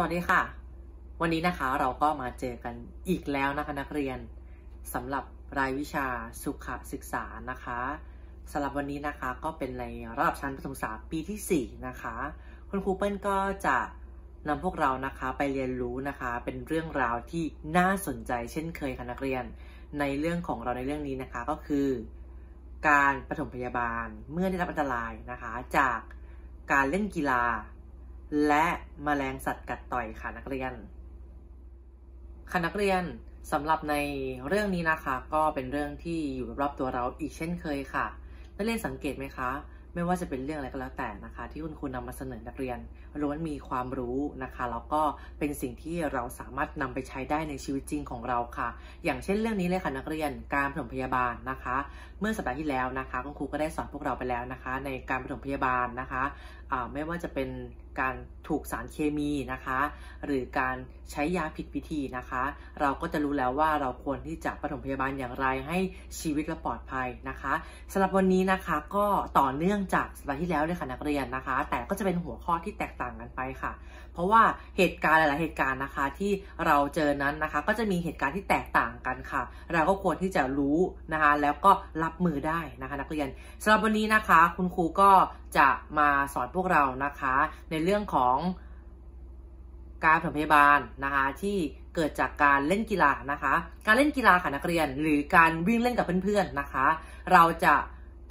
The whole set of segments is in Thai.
สวัสดีค่ะ วันนี้นะคะเราก็มาเจอกันอีกแล้วนะคะนักเรียนสำหรับรายวิชาสุขศึกษานะคะสำหรับวันนี้นะคะก็เป็นในระดับชั้นประถมศึกษาปีที่ 4 นะคะคุณครูเปิ้ลก็จะนำพวกเรานะคะไปเรียนรู้นะคะ เป็นเรื่องราวที่น่าสนใจเช่นเคยค่ะนักเรียน ในเรื่องของเราในเรื่องนี้นะคะ ก็คือการปฐมพยาบาลเมื่อได้รับอันตรายนะคะจากการเล่นกีฬาและมแมลงสัตว์กัดต่อยค่ะนักเรียน ค่ะนักเรียนสำหรับในเรื่องนี้นะคะ ก็เป็นเรื่องที่อยู่รอบตัวเราอีกเช่นเคยค่ะ นักเรียนสังเกตไหมคะ ไม่ว่าจะเป็นเรื่องอะไรก็แล้วแต่นะคะ ที่คุณครูนำมาเสนอนักเรียนล้วนมีความรู้นะคะแล้วก็เป็นสิ่งที่เราสามารถนำไปใช้ได้ในชีวิตจริงของเราค่ะ อย่างเช่นเรื่องนี้เลยค่ะนักเรียนการผฐมพยาบาลนะคะ เมื่อสัปดาห์ที่แล้วนะคะคุณครูก็ได้สอนพวกเราไปแล้วนะคะ ในการผฐมพยาบาลนะคะไม่ว่าจะเป็นการถูกสารเคมีนะคะ หรือการใช้ยาผิดวิธีนะคะ เราก็จะรู้แล้วว่าเราควรที่จะปฐมพยาบาลอย่างไรให้ชีวิตเราปลอดภัยนะคะสำหรับวันนี้นะคะก็ต่อเนื่องจากสัปดาห์ที่แล้วเลยค่ะนักเรียนนะคะ แต่ก็จะเป็นหัวข้อที่แตกต่างกันไปค่ะ เพราะว่าเหตุการณ์หลาย ๆ เหตุการณ์นะคะที่เราเจอนั้นนะคะ ก็จะมีเหตุการณ์ที่แตกต่างกันค่ะ เราก็ควรที่จะรู้นะคะ แล้วก็รับมือได้นะคะ นักเรียนสำหรับวันนี้นะคะ คุณครูก็จะมาสอนพวกเรานะคะในเรื่องของการผมพยาบาลนะคะที่เกิดจากการเล่นกีฬานะคะ การเล่นกีฬาค่ะนักเรียน หรือการวิ่งเล่นกับเพื่อนๆนะคะ เราจะ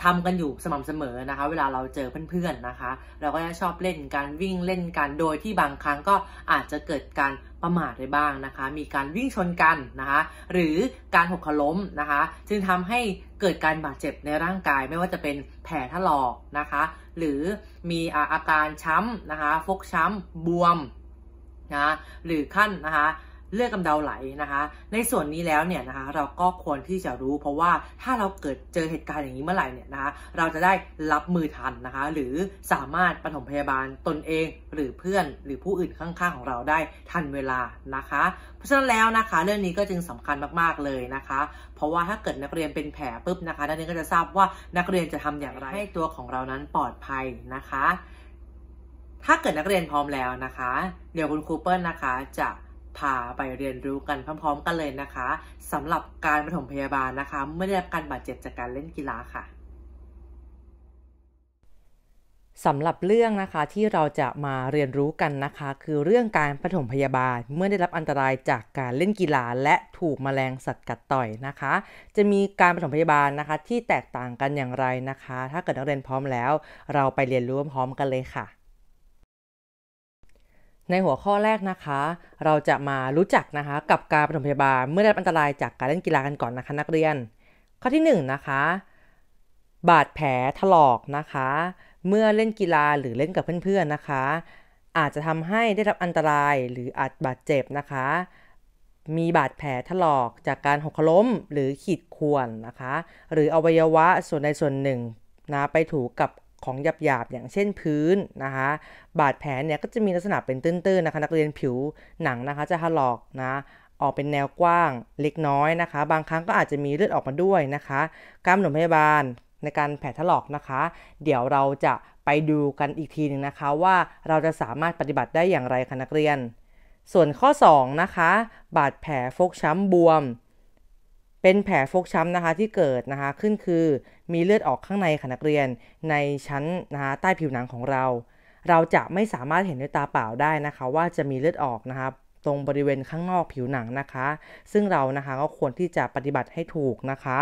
ทำกันอยู่สม่ำเสมอนะคะ เวลาเราเจอเพื่อนๆนะคะ เราก็จะชอบเล่นการวิ่งเล่นกันโดยที่บางครั้งก็อาจจะเกิดการประมาทได้บ้างนะคะ มีการวิ่งชนกันนะคะหรือการหกล้มนะคะจึงทำให้เกิดการบาดเจ็บในร่างกายไม่ว่าจะเป็นแผลถลอกนะคะ หรือมีอาการช้ำนะคะ ฟกช้ำบวมนะหรือขั้นนะคะเลือดกำเดาไหลนะคะ ในส่วนนี้แล้วเนี่ยนะคะ เราก็ควรที่จะรู้เพราะว่าถ้าเราเกิดเจอเหตุการณ์อย่างนี้เมื่อไหร่เนี่ยนะคะ เราจะได้รับมือทันนะคะ หรือสามารถปฐมพยาบาลตนเองหรือเพื่อนหรือผู้อื่นข้างๆของเราได้ ทันเวลานะคะ เพราะฉะนั้นแล้วนะคะ เรื่องนี้ก็จึงสำคัญมากๆ เลยนะคะ เพราะว่าถ้าเกิดนักเรียนเป็นแผลปุ๊บนะคะนักเรียนก็จะทราบว่านักเรียนจะทำอย่างไรให้ตัวของเรานั้นปลอดภัยนะคะ ถ้าเกิดนักเรียนพร้อมแล้วนะคะ เดี๋ยวคุณครูเปิลนะคะจะพาไปเรียนรู้กันพร้อมๆ กันเลยนะคะ สำหรับการปฐมพยาบาลนะคะ เมื่อได้รับการบาดเจ็บจากการเล่นกีฬาค่ะสำหรับเรื่องนะคะที่เราจะมาเรียนรู้กันนะคะคือเรื่องการปฐมพยาบาลเมื่อได้รับอันตรายจากการเล่นกีฬาและถูกมแมลงสัตว์กัดต่อยนะคะ จะมีการปฐมพยาบาลนะคะที่แตกต่างกันอย่างไรนะคะ ถ้าเกิดนักเรียนพร้อมแล้ว เราไปเรียนรู้พร้อมกันเลยค่ะในหัวข้อแรกนะคะเราจะมารู้จักนะคะกับการปฐมพยาบาลเมื่อได้รับอันตรายจากการเล่นกีฬากันก่อนนะคะนักเรียน ข้อที่1นนะคะบาดแผลถลอกนะคะ เมื่อเล่นกีฬาหรือเล่นกับเพื่อนๆนะคะ อาจจะทำให้ได้รับอันตรายหรืออาจบาดเจ็บนะคะ มีบาดแผลถลอกจากการหกล้มหรือขีดข่วนนะคะ หรืออวัยวะส่วนใดส่วนหนึ่งนะไปถูกกับของหยาบๆอย่างเช่นพื้นนะคะบาดแผลเนี่ยก็จะมีลักษณะเป็นตื้น ๆ นะคะนักเรียนผิวหนังนะคะ จะถลอกนะออกเป็นแนวกว้างเล็กน้อยนะคะ บางครั้งก็อาจจะมีเลือดออกมาด้วยนะคะกล้ามหนุนพยาบาล ในการแผลถลอกนะคะ เดี๋ยวเราจะไปดูกันอีกทีหนึ่งนะคะว่าเราจะสามารถปฏิบัติได้อย่างไรคะนักเรียน ส่วนข้อ2นะคะบาดแผลฟกช้ำบวมเป็นแผลฟกช้ำนะคะที่เกิดนะคะขึ้นคือมีเลือดออกข้างในคะนักเรียนในชั้นนะคะใต้ผิวหนังของเรา เราจะไม่สามารถเห็นด้วยตาเปล่าได้นะคะ ว่าจะมีเลือดออกนะครับตรงบริเวณข้างนอกผิวหนังนะคะ ซึ่งเรานะคะก็ควรที่จะปฏิบัติให้ถูกนะคะ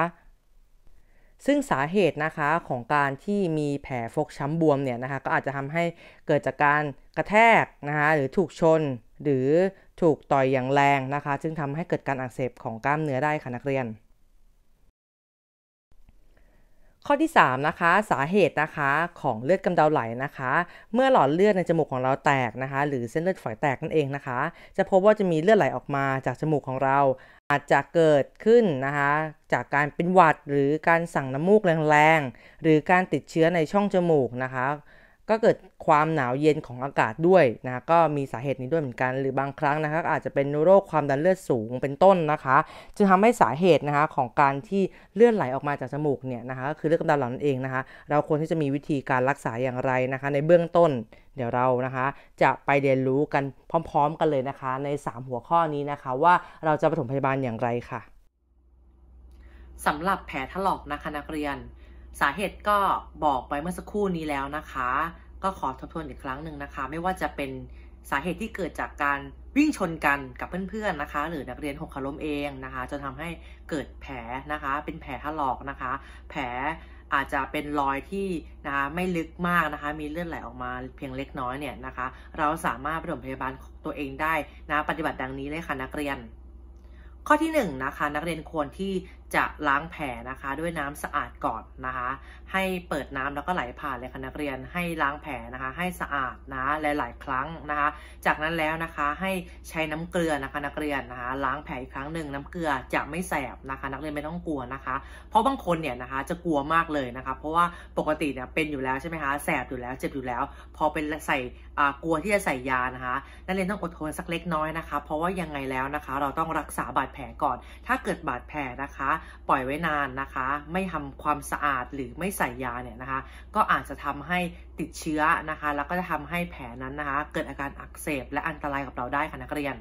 ซึ่งสาเหตุนะคะของการที่มีแผลฟกช้ำบวมเนี่ยนะคะก็อาจจะทำให้เกิดจากการกระแทกนะคะหรือถูกชนหรือถูกต่อยอย่างแรงนะคะจึงทำให้เกิดการอักเสบของกล้ามเนื้อได้ค่ะนักเรียน ข้อที่ 3 นะคะ สาเหตุนะคะของเลือดกำเดาไหลนะคะ เมื่อหลอดเลือดในจมูกของเราแตกนะคะ หรือเส้นเลือดฝอยแตกนั่นเองนะคะ จะพบว่าจะมีเลือดไหลออกมาจากจมูกของเรา อาจจะเกิดขึ้นนะคะ จากการเป็นหวัดหรือการสั่งน้ำมูกแรงๆ หรือการติดเชื้อในช่องจมูกนะคะก็เกิดความหนาวเย็นของอากาศด้วยนะก็มีสาเหตุนี้ด้วยเหมือนกัน หรือบางครั้งนะคะ อาจจะเป็นโรคความดันเลือดสูง เป็นต้นนะคะ จึงทำให้สาเหตุนะคะของการที่เลือดไหลออกมาจากจมูกเนี่ยนะคะก็คือเลือดกำเดาเหล่านั้นเองนะคะเราควรที่จะมีวิธีการรักษาอย่างไรนะคะ ในเบื้องต้นเดี๋ยวเรานะคะ จะไปเรียนรู้กันพร้อมๆกันเลยนะคะ ใน 3 หัวข้อนี้นะคะ ว่าเราจะปฐมพยาบาลอย่างไรคะ่ะสำหรับแผลถลอกนะคะนักเรียนสาเหตุก็บอกไปเมื่อสักครู่นี้แล้วนะคะ ก็ขอทบทวนอีกครั้งหนึ่งนะคะ ไม่ว่าจะเป็นสาเหตุที่เกิดจากการวิ่งชนกันกับเพื่อนๆนะคะ หรือนักเรียนหกขล้มเองนะคะจนทำให้เกิดแผลนะคะ เป็นแผลถลอกนะคะ แผลอาจจะเป็นรอยที่นะคะไม่ลึกมากนะคะ มีเลือดไหลออกมาเพียงเล็กน้อยเนี่ยนะคะ เราสามารถไปโรงพยาบาลตัวเองได้นะปฏิบัติดังนี้เลยค่ะนักเรียน ข้อที่1นนะคะ นักเรียนควรที่จะล้างแผลนะคะด้วยน้ำสะอาดก่อนนะคะ ให้เปิดน้ำแล้วก็ไหลผ่านเลยค่ะนักเรียนให้ล้างแผลนะคะ ให้สะอาดนะหลายครั้งนะคะ จากนั้นแล้วนะคะให้ใช้น้ำเกลือนะคะนักเรียนนะคะ ล้างแผลอีกครั้งหนึ่งน้ำเกลือจะไม่แสบนะคะนักเรียนไม่ต้องกลัวนะคะ เพราะบางคนเนี่ยนะคะจะกลัวมากเลยนะคะเพราะว่าปกติเนี่ยเป็นอยู่แล้วใช่ไหมคะแสบอยู่แล้วเจ็บอยู่แล้วพอเป็นใส่กลัวที่จะใส่ยานะคะนักเรียนต้องอดทนสักเล็กน้อยนะคะ เพราะว่ายังไงแล้วนะคะเราต้องรักษาบาดแผลก่อน ถ้าเกิดบาดแผลนะคะปล่อยไว้นานนะคะ ไม่ทำความสะอาดหรือไม่ใส่ยาเนี่ยนะคะ ก็อาจจะทำให้ติดเชื้อนะคะ แล้วก็จะทำให้แผลนั้นนะคะ เกิดอาการอักเสบและอันตรายกับเราได้ค่ะนักเรียน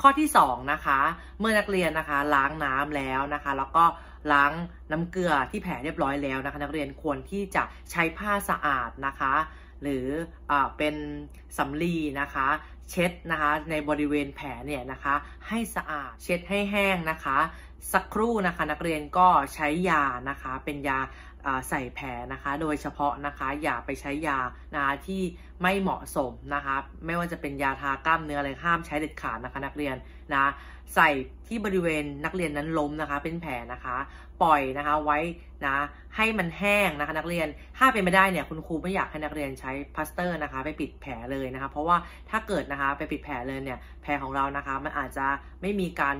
ข้อที่2นะคะ เมื่อนักเรียนนะคะล้างน้ำแล้วนะคะ แล้วก็ล้างน้ำเกลือที่แผลเรียบร้อยแล้วนะคะ นักเรียนควรที่จะใช้ผ้าสะอาดนะคะ หรืออเป็นสำลีนะคะ เช็ดนะคะ ในบริเวณแผลเนี่ยนะคะ ให้สะอาด เช็ดให้แห้งนะคะสักครู่นะคะ นักเรียนก็ใช้ยานะคะ เป็นยาใส่แผลนะคะ โดยเฉพาะนะคะอย่าไปใช้ยานะคะที่ไม่เหมาะสมนะคะ ไม่ว่าจะเป็นยาทากล้ามเนื้ออะไรห้ามใช้เด็ดขาดนะคะนักเรียนนะ ใส่ที่บริเวณนักเรียนนั้นล้มนะคะ เป็นแผลนะคะ ปล่อยนะคะ ไว้นะ ให้มันแห้งนะคะนักเรียนถ้าเป็นไม่ได้เนี่ย คุณครูไม่อยากให้นักเรียนใช้พลาสเตอร์นะคะ ไปปิดแผลเลยนะคะ เพราะว่าถ้าเกิดนะคะ ไปปิดแผลเลยเนี่ยแผลของเรานะคะมันอาจจะไม่มีการ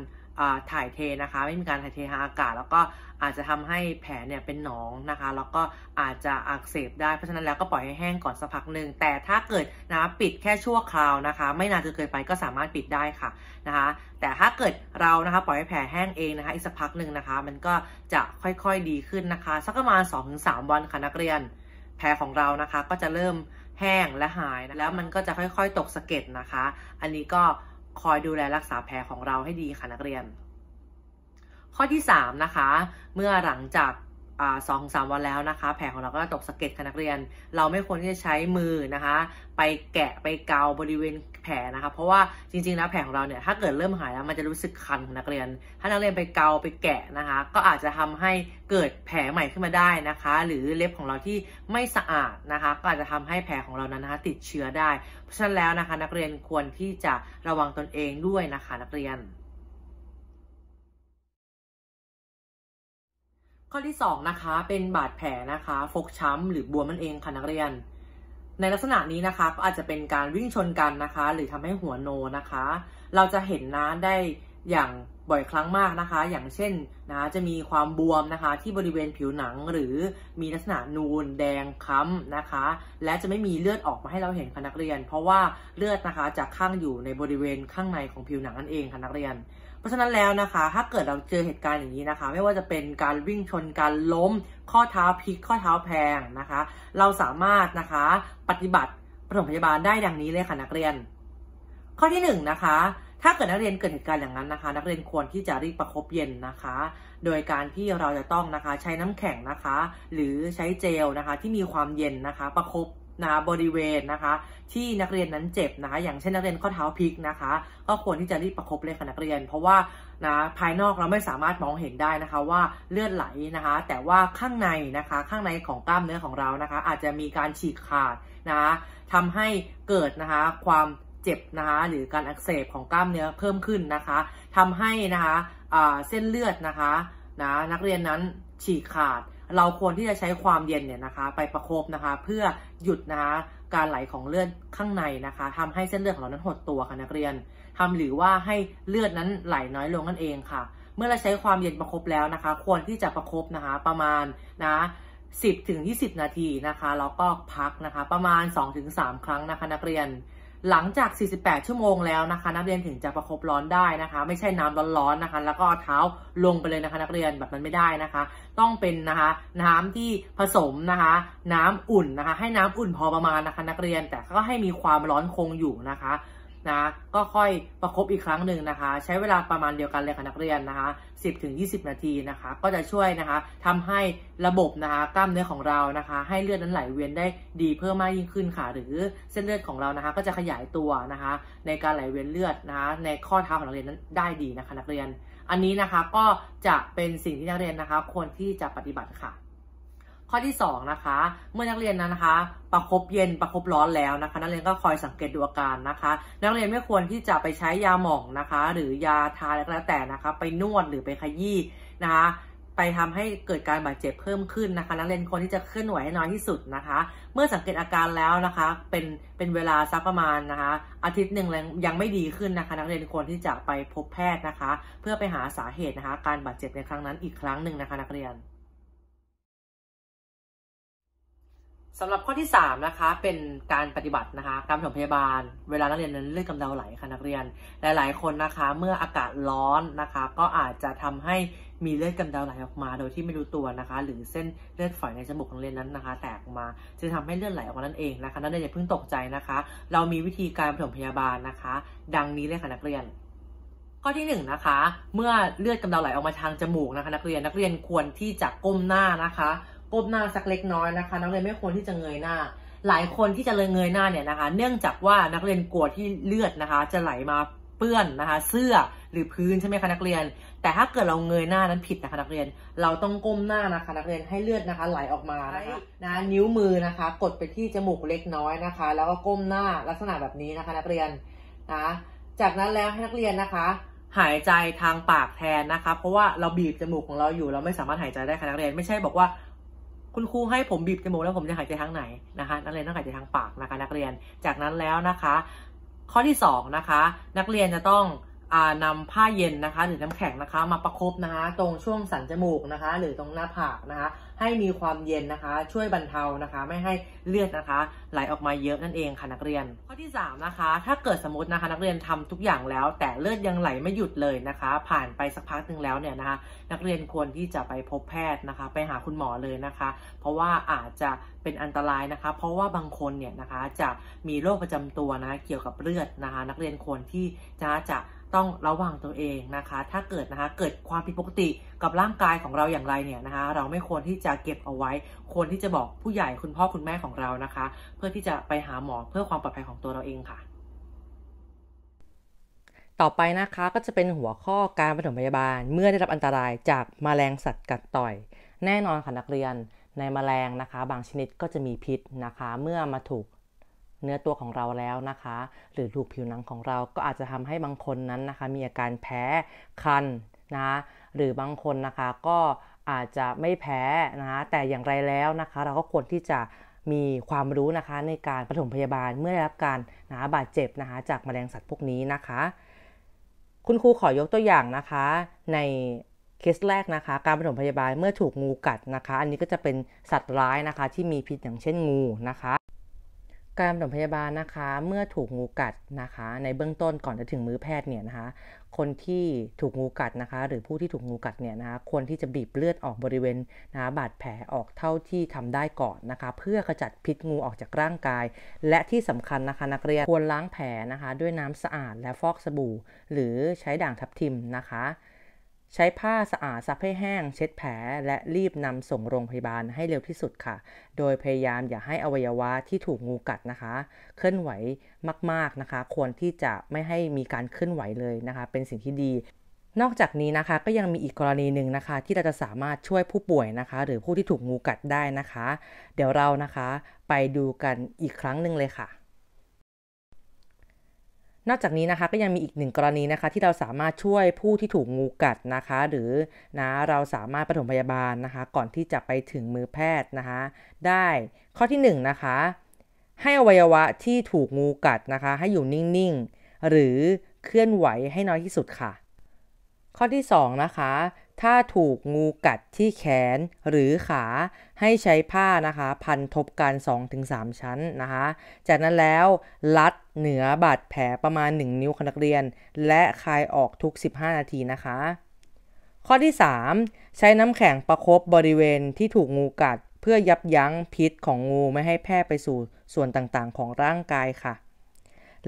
ถ่ายเทนะคะ ไม่มีการถ่ายเททางอากาศ แล้วก็อาจจะทำให้แผลเนี่ยเป็นหนองนะคะแล้วก็อาจจะอักเสบ ได้เพราะฉะนั้น แล้วก็ปล่อยให้แห้งก่อนสักพักหนึ่งแต่ถ้าเกิดน้ำปิดแค่ชั่วคราวนะคะ ไม่นานจนเกินไปก็สามารถปิดได้ค่ะนะคะ แต่ถ้าเกิดเรานะคะปล่อยให้แผลแห้งเองนะคะอีกสักพักหนึ่งนะคะ มันก็จะค่อยๆดีขึ้นนะคะ สักประมาณ2มวันค่ะนักเรียนแผลของเรานะคะ ก็จะเริ่มแห้งและหายแล้วมันก็จะค่อยๆตกสะเก็ดนะคะ อันนี้ก็คอยดูแลรักษาแผลของเราให้ดีค่ะนักเรียน ข้อที่ 3 นะคะ เมื่อหลังจากสองสามวันแล้วนะคะแผลของเราก็ตกสะเก็ดค่ะนักเรียน เราไม่ควรที่จะใช้มือนะคะ ไปแกะไปเกาบริเวณแผลนะคะเพราะว่าจริงๆ้วแผลของเราเนี่ยถ้าเกิดเริ่มหายแล้วมันจะรู้สึกคันของนักเรียน ถ้านักเรียนไปเกาไปแกะนะคะ ก็อาจจะทำให้เกิดแผลใหม่ขึ้นมาได้นะคะ หรือเล็บของเราที่ไม่สะอาดนะคะ ก็อาจจะทำให้แผลของเรานั้นนะคะ ติดเชื้อได้ เพราะฉะนั้นแล้วนะคะ นักเรียนควรที่จะระวังตนเองด้วยนะคะนักเรียน ข้อที่2นะคะเป็นบาดแผลนะคะ ฟกช้ำหรือบวมนั่นเองค่ะนักเรียนในลักษณะนี้นะคะอาจจะเป็นการวิ่งชนกันนะคะ หรือทำให้หัวโนนะคะ เราจะเห็นนะได้อย่างบ่อยครั้งมากนะคะ อย่างเช่นนะจะมีความบวมนะคะที่บริเวณผิวหนังหรือมีลักษณะนูน แดงค้ำนะคะ และจะไม่มีเลือดออกมาให้เราเห็นค่ะนักเรียน เพราะว่าเลือดนะคะจะข้างอยู่ในบริเวณข้างในของผิวหนังนั่นเองค่ะนักเรียนเพราะฉะนั้นแล้วนะคะ ถ้าเกิดเราเจอเหตุการณ์อย่างนี้นะคะ ไม่ว่าจะเป็นการวิ่งชน การล้ม ข้อเท้าพลิก ข้อเท้าแพงนะคะ เราสามารถนะคะปฏิบัติปฐมพยาบาลได้ดังนี้เลยค่ะนักเรียน ข้อที่1นนะคะ ถ้าเกิดนักเรียนเกิดเหตุการณ์อย่างนั้นนะคะ นักเรียนควรที่จะรีบประครบเย็นนะคะ โดยการที่เราจะต้องนะคะ ใช้น้ำแข็งนะคะ หรือใช้เจลนะคะ ที่มีความเย็นนะคะ ประครบนะบริเวณนะคะที่นักเรียนนั้นเจ็บนะคะอย่างเช่นนักเรียนข้อเท้าพลิกนะคะ ก็ควรที่จะรีบประครบเลยค่ะนักเรียน เพราะว่านะภายนอกเราไม่สามารถมองเห็นได้นะคะว่าเลือดไหลนะคะ แต่ว่าข้างในนะคะข้างในของกล้ามเนื้อของเรานะคะ อาจจะมีการฉีกขาดนะคะทำให้เกิดนะคะความเจ็บนะคะหรือการอักเสบของกล้ามเนื้อเพิ่มขึ้นนะคะ ทำให้นะคะเส้นเลือดนะคะนะนักเรียนนั้นฉีกขาดเราควรที่จะใช้ความเย็นเนี่ยนะคะไปประครบนะคะ เพื่อหยุดนะะการไหลของเลือดข้างในนะคะ ทำให้เส้นเลือดของเรานั้นหดตัวค่ะนักเรียน ทำหรือว่าให้เลือดนั้นไหลน้อยลงนั่นเองค่ะ เมื่อเราใช้ความเย็นประครบแล้วนะคะ ควรที่จะประครบนะคะประมาณนะ 10ถึง20 นาทีนะคะแล้วก็พักนะคะ ประมาณ2-3ครั้งนะคะนักเรียนหลังจาก 48 ชั่วโมงแล้วนะคะนักเรียนถึงจะประครบร้อนได้นะคะ ไม่ใช่น้ำร้อนๆนะคะ แล้วก็เท้าลงไปเลยนะคะนักเรียนแบบนั้นไม่ได้นะคะ ต้องเป็นนะคะ น้ำที่ผสมนะคะ น้ำอุ่นนะคะ ให้น้ำอุ่นพอประมาณนะคะนักเรียน แต่ก็ให้มีความร้อนคงอยู่นะคะนะก็ค่อยประครบอีกครั้งหนึ่งนะคะ ใช้เวลาประมาณเดียวกันเลยค่ะนักเรียนนะคะ10-20 นาทีนะคะ ก็จะช่วยนะคะทำให้ระบบนะคะกล้ามเนื้อของเรานะคะ ให้เลือดนั้นไหลเวียนได้ดีเพิ่มมากยิ่งขึ้นค่ะ หรือเส้นเลือดของเรานะคะ ก็จะขยายตัวนะคะ ในการไหลเวียนเลือดนะคะในข้อเท้าของนักเรียนนั้นได้ดีนะคะนักเรียน อันนี้นะคะก็จะเป็นสิ่งที่นักเรียนนะคะ ควรที่จะปฏิบัติค่ะข้อ ที่2นะคะ เมื่อนักเรียนนั้นนะคะประครบเย็นประครบร้อนแล้วนะคะนักเรียนก็คอยสังเกตดูอาการนะคะ นักเรียนไม่ควรที่จะไปใช้ยาหม่องนะคะหรือยาทาแล้วแต่นะคะไปนวดหรือไปขยี้นะคะไปทำให้เกิดการบาดเจ็บเพิ่มขึ้นนะคะนักเรียนควรที่จะเคลื่อนไหวให้น้อยที่สุดนะคะ เมื่อสังเกตอาการแล้วนะคะเป็นเป็นเวลาสักประมาณนะคะอาทิตย์หนึ่งยังไม่ดีขึ้นนะคะนักเรียนควรที่จะไปพบแพทย์นะคะเพื่อไปหาสาเหตุนะคะการบาดเจ็บในครั้งนั้นอีกครั้งหนึ่งนะคะนักเรียนสำหรับข้อที่3นะคะเป็นการปฏิบัตินะคะการถมพยาบาล เวลานักเรียนนั้นเลือดกำเดาไหลค่ะนักเรียน หลายๆคนนะคะ เมื่ออากาศร้อนนะคะ ก็อาจจะทำให้มีเลือดกำเดาไหลออกมา โดยที่ไม่รู้ตัวนะคะ หรือเส้นเลือดฝอยในจมูกของเรียนนั้นนะคะ แตกออกมาจะทำให้เลือดไหลออกมานั่นเองนะคะนักเรียนอย่าเพิ่งตกใจนะคะ เรามีวิธีการถมพยาบาลนะคะ ดังนี้เลยค่ะนักเรียน ข้อที่1นนะคะ เมื่อเลือดกำเดาไหลออกมาทางจมูกนะคะนักเรียนนักเรียนควรที่จะก้มหน้านะคะก้มหน้าสักเล็กน้อยนะคะ นักเรียนไม่ควรที่จะเงยหน้า หลายคนที่จะเลยเงยหน้าเนี่ยนะคะ เนื่องจากว่านักเรียนกลัวที่เลือดนะคะ จะไหลมาเปื้อนนะคะ เสื้อหรือพื้นใช่ไหมคะนักเรียน แต่ถ้าเกิดเราเงยหน้านั้นผิดนะคะนักเรียน เราต้องก้มหน้านะคะนักเรียนให้เลือดนะคะไหลออกมานะคะนะนิ้วมือนะคะ กดไปที่จมูกเล็กน้อยนะคะ แล้วก็ก้มหน้าลักษณะแบบนี้นะคะนักเรียนนะจากนั้นแล้วให้นักเรียนนะคะ หายใจทางปากแทนนะคะ เพราะว่าเราบีบจมูกของเราอยู่ เราไม่สามารถหายใจได้ค่ะนักเรียนไม่ใช่บอกว่าคุณครูให้ผมบีบจมูกแล้วผมจะหายใจทางไหนนะคะนักเรียนต้องหายใจทางปากนะคะ นักเรียน จากนั้นแล้วนะคะ ข้อที่ 2 นะคะ นักเรียนจะต้องนำผ้าเย็นนะคะ หรือน้ำแข็งนะคะ มาประครบนะคะตรงช่วงสันจมูกนะคะ หรือตรงหน้าผากนะคะให้มีความเย็นนะคะ ช่วยบรรเทานะคะ ไม่ให้เลือดนะคะไหลออกมาเยอะนั่นเองค่ะ นักเรียน ข้อที่3นะคะ ถ้าเกิดสมมตินะคะ นักเรียนทำทุกอย่างแล้วแต่เลือดยังไหลไม่หยุดเลยนะคะ ผ่านไปสักพักหนึ่งแล้วเนี่ยนะคะ นักเรียนควรที่จะไปพบแพทย์นะคะ ไปหาคุณหมอเลยนะคะ เพราะว่าอาจจะเป็นอันตรายนะคะ เพราะว่าบางคนเนี่ยนะคะจะมีโรคประจำตัวนะเกี่ยวกับเลือดนะคะ นักเรียนควรที่จะจะต้องระวังตัวเองนะคะ ถ้าเกิดนะคะเกิดความผิดปกติกับร่างกายของเราอย่างไรเนี่ยนะคะ เราไม่ควรที่จะเก็บเอาไว้ควรที่จะบอกผู้ใหญ่คุณพ่อคุณแม่ของเรานะคะ เพื่อที่จะไปหาหมอเพื่อความปลอดภัยของตัวเราเองค่ะ ต่อไปนะคะก็จะเป็นหัวข้อการปฐมพยาบาล เมื่อได้รับอันตรายจากมแมลงสัตว์กัดต่อยแน่นอนค่ะนักเรียนในมแมลงนะคะบางชนิดก็จะมีพิษนะคะเมื่อมาถูกเนื้อตัวของเราแล้วนะคะ หรือถูกผิวหนังของเรา ก็อาจจะทำให้บางคนนั้นนะคะ มีอาการแพ้คันนะหรือบางคนนะคะ ก็อาจจะไม่แพ้นะคะแต่อย่างไรแล้วนะคะ เราก็ควรที่จะมีความรู้นะคะ ในการปฐมพยาบาลเมื่อได้รับการนะบาดเจ็บนะคะจากมแมลงสัตว์พวกนี้นะคะ คุณครูขอยกตัวอย่างนะคะ ในเคสแรกนะคะ การปฐมพยาบาลเมื่อถูกงูกัดนะคะ อันนี้ก็จะเป็นสัตว์ร้ายนะคะ ที่มีพิษอย่างเช่นงูนะคะการปฐมพยาบาลนะคะ เมื่อถูกงูกัดนะคะ ในเบื้องต้นก่อนจะถึงมือแพทย์เนี่ยนะคะ คนที่ถูกงูกัดนะคะ หรือผู้ที่ถูกงูกัดเนี่ยนะคะควรที่จะบีบเลือดออกบริเวณนะบาดแผลออกเท่าที่ทำได้ก่อนนะคะ เพื่อขจัดพิษงูออกจากร่างกาย และที่สำคัญนะคะ นักเรียน ควรล้างแผลนะคะ ด้วยน้ำสะอาดและฟอกสบู่ หรือใช้ด่างทับทิมนะคะใช้ผ้าสะอาด ซับให้แห้ง เช็ดแผลและรีบนำส่งโรงพยาบาลให้เร็วที่สุดค่ะ โดยพยายามอย่าให้อวัยวะที่ถูกงูกัดนะคะ เคลื่อนไหวมาก ๆ นะคะ ควรที่จะไม่ให้มีการเคลื่อนไหวเลยนะคะ เป็นสิ่งที่ดี นอกจากนี้นะคะก็ยังมีอีกกรณีหนึ่งนะคะ ที่เราจะสามารถช่วยผู้ป่วยนะคะ หรือผู้ที่ถูกงูกัดได้นะคะ เดี๋ยวเรานะคะ ไปดูกันอีกครั้งหนึ่งเลยค่ะนอกจากนี้นะคะก็ยังมีอีกหนึ่งกรณีนะคะที่เราสามารถช่วยผู้ที่ถูกงูกัดนะคะ หรือนะเราสามารถปฐมพยาบาลนะคะ ก่อนที่จะไปถึงมือแพทย์นะคะได้ข้อที่1นนะคะให้อวัยวะที่ถูกงูกัดนะคะ ให้อยู่นิ่งๆหรือเคลื่อนไหวให้น้อยที่สุดค่ะ ข้อที่2นะคะถ้าถูกงูกัดที่แขนหรือขาให้ใช้ผ้านะคะ พันทบกัน 2-3 ชั้นนะคะ จากนั้นแล้วลัดเหนือบาดแผลประมาณ 1 นิ้วคนักเรียน และคลายออกทุก 15 นาทีนะคะ ข้อที่ 3 ใช้น้ำแข็งประครบบริเวณที่ถูกงูกัดเพื่อยับยั้งพิษของงูไม่ให้แพร่ไปสู่ส่วนต่างๆ ของร่างกายค่ะ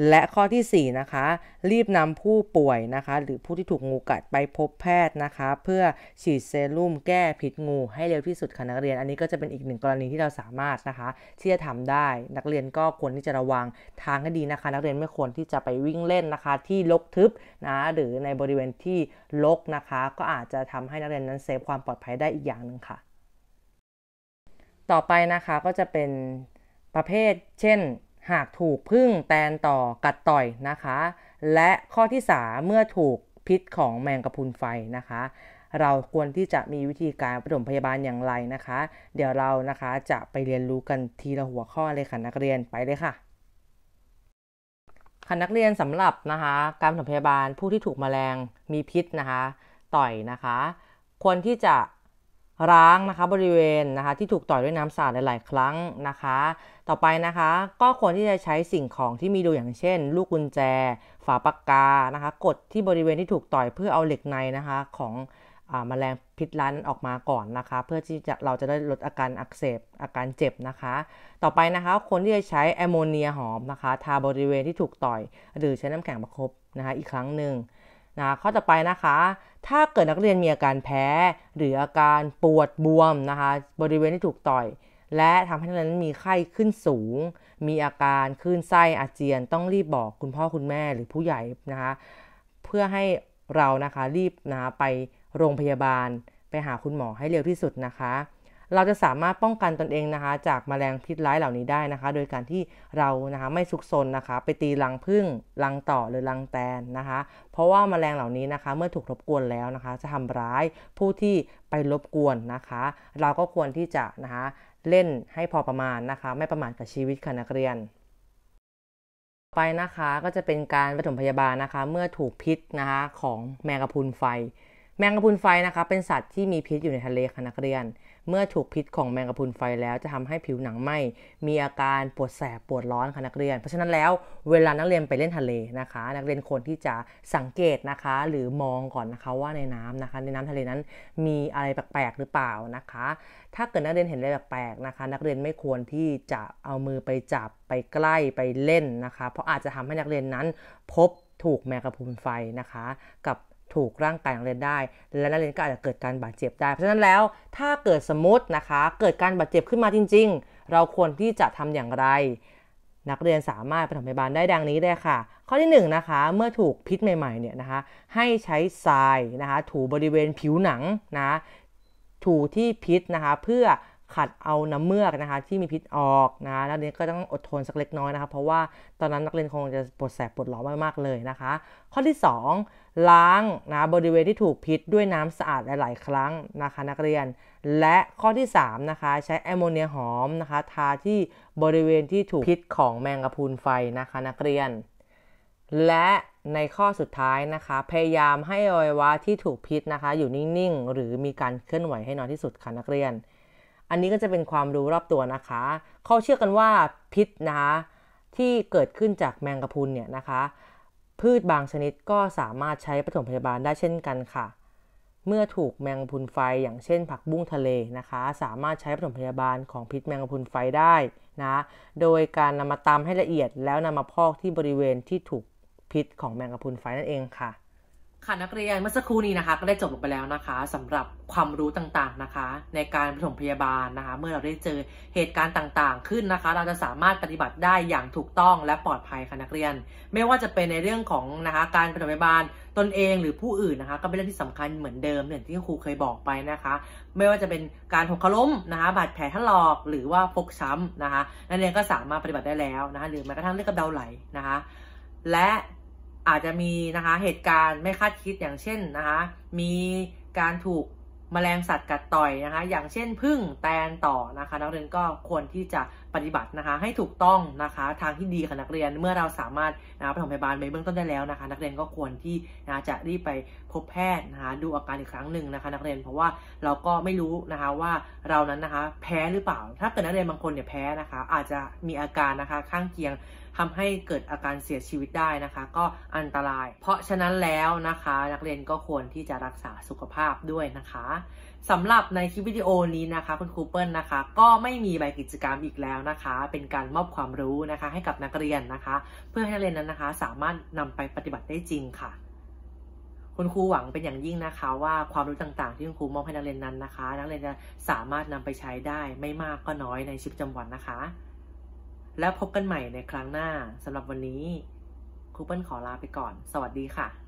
และข้อที่4นะคะรีบนำผู้ป่วยนะคะหรือผู้ที่ถูกงูกัดไปพบแพทย์นะคะ เพื่อฉีดเซรุ่มแก้พิษงูให้เร็วที่สุดค่ะนักเรียนอันนี้ก็จะเป็นอีกหนึ่งกรณีที่เราสามารถนะคะที่จะทำได้ นักเรียนก็ควรที่จะระวังทางให้ดีนะคะ นักเรียนไม่ควรที่จะไปวิ่งเล่นนะคะ ที่ลกทึบนะหรือในบริเวณที่ลกนะคะ ก็อาจจะทำให้นักเรียนนั้นเซฟความปลอดภัยได้อีกอย่างหนึ่งค่ะ ต่อไปนะคะก็จะเป็นประเภทเช่นหากถูกพึ่งแตนต่อกัดต่อยนะคะ และข้อที่3เมื่อถูกพิษของแมงกะพรุนไฟนะคะ เราควรที่จะมีวิธีการปฐมพยาบาลอย่างไรนะคะ เดี๋ยวเรานะคะจะไปเรียนรู้กันทีละหัวข้อเลยค่ะนักเรียนไปเลยค่ะค่ะนักเรียนสำหรับนะคะการปฐมพยาบาลผู้ที่ถูกมแมลงมีพิษนะคะ ต่อยนะคะควรที่จะร้างนะคะบริเวณนะคะที่ถูกต่อยด้วยน้ำสาดหลายๆ ครั้งนะคะ ต่อไปนะคะก็ควรที่จะใช้สิ่งของที่มีดูอย่างเช่น ลูกกุญแจ ฝาปากกานะคะ กดที่บริเวณที่ถูกต่อยเพื่อเอาเหล็กในนะคะของมแมลงพิษร้านออกมาก่อนนะคะ เพื่อที่จะเราจะได้ลดอาการอักเสบ อาการเจ็บนะคะ ต่อไปนะคะคนที่จะใช้แอมโมเนียหอมนะคะ ทาบริเวณที่ถูกต่อยหรือใช้น้ำแข็งประครบนะคะอีกครั้งหนึ่งนะข้อต่อไปนะคะถ้าเกิดนักเรียนมีอาการแพ้หรืออาการปวดบวมนะคะ บริเวณที่ถูกต่อย และทำให้นักเรียนมีไข้ขึ้นสูง มีอาการคลื่นไส้อาเจียนต้องรีบบอกคุณพ่อคุณแม่หรือผู้ใหญ่นะคะ เพื่อให้เรานะคะรีบนะคะไปโรงพยาบาลไปหาคุณหมอให้เร็วที่สุดนะคะเราจะสามารถป้องกันตนเองนะคะ จากมแมลงพิษร้ายเหล่านี้ได้นะคะ โดยการที่เรานะคะไม่ซุกซนนะคะไปตีรังพึ่งรังต่อหรือรังแตนนะคะ เพราะว่ามาแมลงเหล่านี้นะคะเมื่อถูกรบกวนแล้วนะคะจะทำร้ายผู้ที่ไปรบกวนนะคะ เราก็ควรที่จะนะคะเล่นให้พอประมาณนะคะไม่ประมาทกับชีวิตคณะเรียนไปนะคะก็จะเป็นการปฐมพยาบาลนะคะเมื่อถูกพิษนะคะของแมงกะพรุนไฟ แมงกะพรุนไฟนะคะ เป็นสัตว์ที่มีพิษอยู่ในทะเลคณะเรียนเมื่อถูกพิษของแมงกะพรุนไฟแล้วจะทำให้ผิวหนังไหม้มีอาการปวดแสบปวดร้อนค่ะนักเรียน เพราะฉะนั้นแล้ว เวลานักเรียนไปเล่นทะเลนะคะ นักเรียนควรที่จะสังเกตนะคะ หรือมองก่อนนะคะว่าในน้ำนะคะ ในน้ำทะเลนั้นมีอะไรแปลกๆหรือเปล่านะคะ ถ้าเกิดนักเรียนเห็นอะไรแปลกๆนะคะ นักเรียนไม่ควรที่จะเอามือไปจับไปใกล้ไปเล่นนะคะ เพราะอาจจะทำให้นักเรียนนั้นพบถูกแมงกะพรุนไฟนะคะกับถูกร่างกายของนักเรียนได้ และนักเรียนก็อาจจะเกิดการบาดเจ็บได้ เพราะฉะนั้นแล้วถ้าเกิดสมมตินะคะ เกิดการบาดเจ็บขึ้นมาจริงๆ เราควรที่จะทำอย่างไร นักเรียนสามารถไปถมพยาบาลได้ดังนี้ได้ค่ะ ข้อที่1นนะคะ เมื่อถูกพิษใหม่ๆเนี่ยนะคะให้ใช้ทรายนะคะ ถูบริเวณผิวหนังนะถูที่พิษนะคะ เพื่อขัดเอาน้ำเมือกนะคะที่มีพิษออกนะแล้วเด็กก็ต้องอดทนสักเล็กน้อยนะคะ เพราะว่าตอนนั้นนักเรียนคงจะปวดแสบปวดร้อนมากๆเลยนะคะ ข้อที่ 2 ล้างนะบริเวณที่ถูกพิษด้วยน้ำสะอาดหลายๆ ครั้งนะคะนักเรียน และข้อที่3นะคะใช้แอมโมเนียหอมนะคะทาที่บริเวณที่ถูกพิษของแมงกะพรุนไฟนะคะนักเรียน และในข้อสุดท้ายนะคะพยายามให้อวัยวะที่ถูกพิษนะคะอยู่นิ่งๆหรือมีการเคลื่อนไหวให้น้อยที่สุดค่ะนักเรียนอันนี้ก็จะเป็นความรู้รอบตัวนะคะ เขาเชื่อกันว่าพิษนะคะที่เกิดขึ้นจากแมงกะพรุนเนี่ยนะคะ พืชบางชนิดก็สามารถใช้ปฐมพยาบาลได้เช่นกันค่ะ เมื่อถูกแมงกะพรุนไฟ อย่างเช่น ผักบุ้งทะเลนะคะ สามารถใช้ปฐมพยาบาลของพิษแมงกะพรุนไฟได้นะ โดยการนำมาตำให้ละเอียดแล้วนำมาพอกที่บริเวณที่ถูกพิษของแมงกะพรุนไฟนั่นเองค่ะค่ะนักเรียนเมื่อสักครู่นี้นะคะก็ได้จบลงไปแล้วนะคะ สำหรับความรู้ต่างๆนะคะ ในการปฐมพยาบาลนะคะ เมื่อเราได้เจอเหตุการณ์ต่าง ๆ ขึ้นนะคะ เราจะสามารถปฏิบัติได้อย่างถูกต้องและปลอดภัยค่ะนักเรียน ไม่ว่าจะเป็นในเรื่องของนะคะการปฐมพยาบาลตนเอง หรือผู้อื่นนะคะ ก็เป็นเรื่องที่สำคัญเหมือนเดิมเหม่อนที่ครูเคยบอกไปนะคะ ไม่ว่าจะเป็นการหกล้มนะคะ บาดแผลทะลอกหรือว่าฟกช้ำนะคะนักเรียนก็สามารถปฏิบัติได้แล้วนะคะหรือแม้กระทั่งเรื่องกระเดาไหลนะคะ และอาจจะมีนะคะเหตุการณ์ไม่คาดคิดอย่างเช่นนะคะมีการถูกมแมลงสัตว์กัดต่อยนะคะอย่างเช่นพึ่งแตนต่อนะคะนักเรียนก็ควรที่จะปฏิบัตินะคะให้ถูกต้องนะคะทางที่ดีค่ะนักเรียนเมื่อเราสามารถนะไปฐมพยาบาลไปเบื้องต้นได้แล้วนะคะ นักเรียนก็ควรที่นะจะรีบไปพบแพทย์นะคะดูอาการอีกครั้งหนึ่งนะคะ นักเรียนเพราะว่าเราก็ไม่รู้นะคะว่าเรานั้นนะคะแพ้หรือเปล่า ถ้าเกิดนักเรียนบางคนเนี่ยแพ้นะคะอาจจะมีอาการนะคะข้างเคียงทำให้เกิดอาการเสียชีวิตได้นะคะ ก็อันตราย เพราะฉะนั้นแล้วนะคะนักเรียนก็ควรที่จะรักษาสุขภาพด้วยนะคะสำหรับในคลิปวิดีโอนี้นะคะคุณครูเปิลนะคะ ก็ไม่มีใบกิจกรรมอีกแล้วนะคะ เป็นการมอบความรู้นะคะ ให้กับนักเรียนนะคะ เพื่อให้นักเรียนนั้นนะคะสามารถนำไปปฏิบัติได้จริงค่ะ คุณครูหวังเป็นอย่างยิ่งนะคะ ว่าความรู้ต่างๆที่คุณครูมอบให้นักเรียนนั้นนะคะ นักเรียนจะสามารถนำไปใช้ได้ ไม่มากก็น้อยในชีวิตประจำวันนะคะแล้วพบกันใหม่ในครั้งหน้าสำหรับวันนี้ ครูเปิ้ลขอลาไปก่อน สวัสดีค่ะ